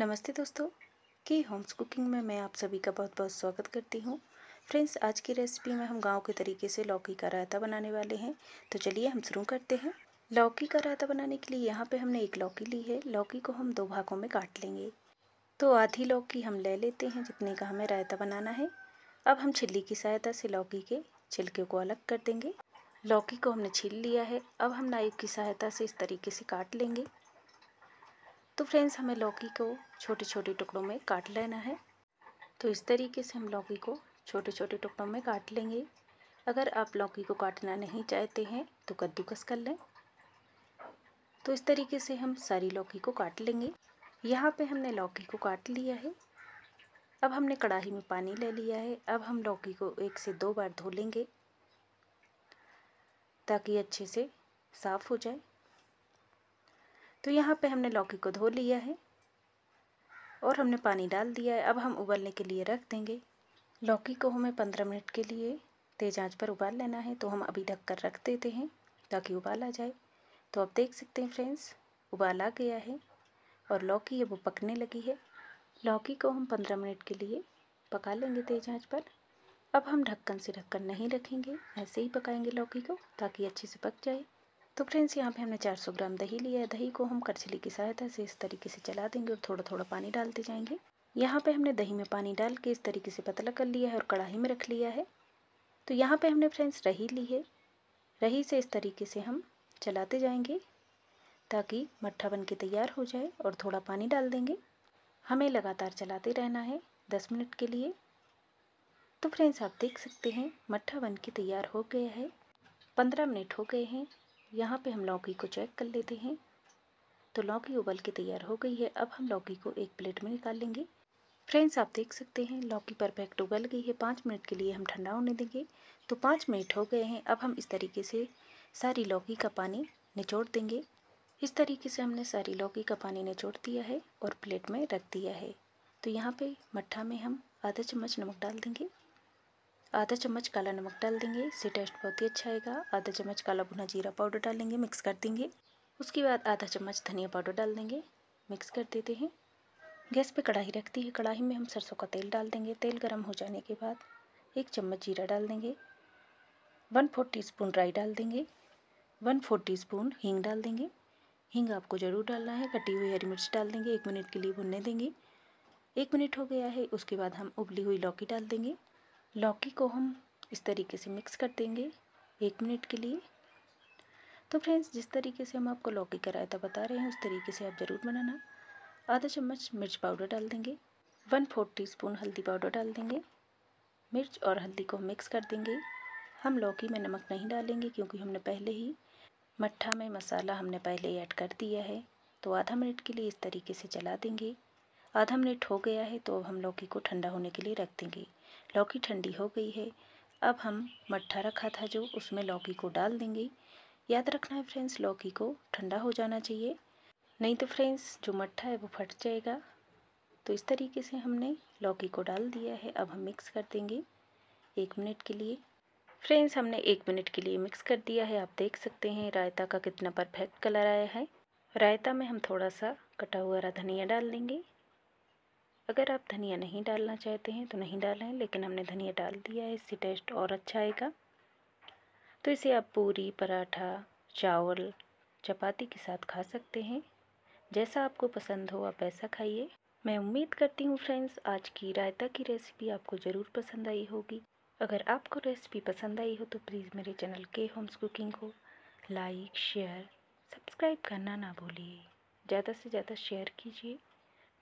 नमस्ते दोस्तों के होम्स कुकिंग में मैं आप सभी का बहुत बहुत स्वागत करती हूँ फ्रेंड्स आज की रेसिपी में हम गांव के तरीके से लौकी का रायता बनाने वाले हैं तो चलिए हम शुरू करते हैं लौकी का रायता बनाने के लिए यहाँ पे हमने एक लौकी ली है लौकी को हम दो भागों में काट लेंगे तो आधी लौकी हम ले लेते हैं जितने का हमें रायता बनाना है अब हम छिल्ली की सहायता से लौकी के छिलके को अलग कर देंगे लौकी को हमने छील लिया है अब हम नाइफ की सहायता से इस तरीके से काट लेंगे तो फ्रेंड्स हमें लौकी को छोटे छोटे टुकड़ों में काट लेना है तो इस तरीके से हम लौकी को छोटे छोटे टुकड़ों में काट लेंगे अगर आप लौकी को काटना नहीं चाहते हैं तो कद्दूकस कर लें तो इस तरीके से हम सारी लौकी को काट लेंगे यहाँ पे हमने लौकी को काट लिया है अब हमने कढ़ाई में पानी ले लिया है अब हम लौकी को एक से दो बार धो लेंगे ताकि अच्छे से साफ़ हो जाए तो यहाँ पे हमने लौकी को धो लिया है और हमने पानी डाल दिया है अब हम उबलने के लिए रख देंगे लौकी को हमें पंद्रह मिनट के लिए तेज आंच पर उबाल लेना है तो हम अभी ढक कर रख देते हैं ताकि उबाल आ जाए तो आप देख सकते हैं फ्रेंड्स उबाल आ गया है और लौकी अब वो पकने लगी है लौकी को हम पंद्रह मिनट के लिए पका लेंगे तेज आंच पर अब हम ढक्कन से ढक्कन नहीं रखेंगे ऐसे ही पकाएंगे लौकी को ताकि अच्छे से पक जाए तो फ्रेंड्स यहाँ पे हमने 400 ग्राम दही लिया है दही को हम करछली की सहायता से इस तरीके से चला देंगे और थोड़ा थोड़ा पानी डालते जाएंगे यहाँ पे हमने दही में पानी डाल के इस तरीके से पतला कर लिया है और कढ़ाई में रख लिया है तो यहाँ पे हमने फ्रेंड्स रही ली है रही से इस तरीके से हम चलाते जाएंगे ताकि मट्ठा बन के तैयार हो जाए और थोड़ा पानी डाल देंगे हमें लगातार चलाते रहना है दस मिनट के लिए तो फ्रेंड्स आप देख सकते हैं मट्ठा बन के तैयार हो गया है पंद्रह मिनट हो गए हैं यहाँ पे हम लौकी को चेक कर लेते हैं तो लौकी उबल के तैयार हो गई है अब हम लौकी को एक प्लेट में निकाल लेंगे फ्रेंड्स आप देख सकते हैं लौकी परफेक्ट उबल गई है पाँच मिनट के लिए हम ठंडा होने देंगे तो पाँच मिनट हो गए हैं अब हम इस तरीके से सारी लौकी का पानी निचोड़ देंगे इस तरीके से हमने सारी लौकी का पानी निचोड़ दिया है और प्लेट में रख दिया है तो यहाँ पे मट्ठा में हम आधा चम्मच नमक डाल देंगे आधा चम्मच काला नमक डाल देंगे इससे टेस्ट बहुत ही अच्छा आएगा आधा चम्मच काला भुना जीरा पाउडर डालेंगे मिक्स कर देंगे उसके बाद आधा चम्मच धनिया पाउडर डाल देंगे मिक्स कर देते हैं गैस पे कढ़ाई रखती है कढ़ाई में हम सरसों का तेल डाल देंगे तेल गर्म हो जाने के बाद एक चम्मच जीरा डाल देंगे वन फोर टी स्पून राई डाल देंगे वन फोर टी स्पून हींग डाल देंगे हींग आपको ज़रूर डालना है कटी हुई हरी मिर्च डाल देंगे एक मिनट के लिए भुनने देंगे एक मिनट हो गया है उसके बाद हम उबली हुई लौकी डाल देंगे लौकी को हम इस तरीके से मिक्स कर देंगे एक मिनट के लिए तो फ्रेंड्स जिस तरीके से हम आपको लौकी का रायता बता रहे हैं उस तरीके से आप ज़रूर बनाना आधा चम्मच मिर्च पाउडर डाल देंगे वन फोर्थ टी स्पून हल्दी पाउडर डाल देंगे मिर्च और हल्दी को मिक्स कर देंगे हम लौकी में नमक नहीं डालेंगे क्योंकि हमने पहले ही मट्ठा में मसाला हमने पहले ऐड कर दिया है तो आधा मिनट के लिए इस तरीके से चला देंगे आधा मिनट हो गया है तो अब हम लौकी को ठंडा होने के लिए रख देंगे लौकी ठंडी हो गई है अब हम मट्ठा रखा था जो उसमें लौकी को डाल देंगे याद रखना है फ्रेंड्स लौकी को ठंडा हो जाना चाहिए नहीं तो फ्रेंड्स जो मट्ठा है वो फट जाएगा तो इस तरीके से हमने लौकी को डाल दिया है अब हम मिक्स कर देंगे एक मिनट के लिए फ्रेंड्स हमने एक मिनट के लिए मिक्स कर दिया है आप देख सकते हैं रायता का कितना परफेक्ट कलर आया है रायता में हम थोड़ा सा कटा हुआ धनिया डाल देंगे अगर आप धनिया नहीं डालना चाहते हैं तो नहीं डालें लेकिन हमने धनिया डाल दिया है इससे टेस्ट और अच्छा आएगा तो इसे आप पूरी पराठा चावल चपाती के साथ खा सकते हैं जैसा आपको पसंद हो आप वैसा खाइए मैं उम्मीद करती हूँ फ्रेंड्स आज की रायता की रेसिपी आपको ज़रूर पसंद आई होगी अगर आपको रेसिपी पसंद आई हो तो प्लीज़ मेरे चैनल के होम्स कुकिंग को लाइक शेयर सब्सक्राइब करना ना भूलिए ज़्यादा से ज़्यादा शेयर कीजिए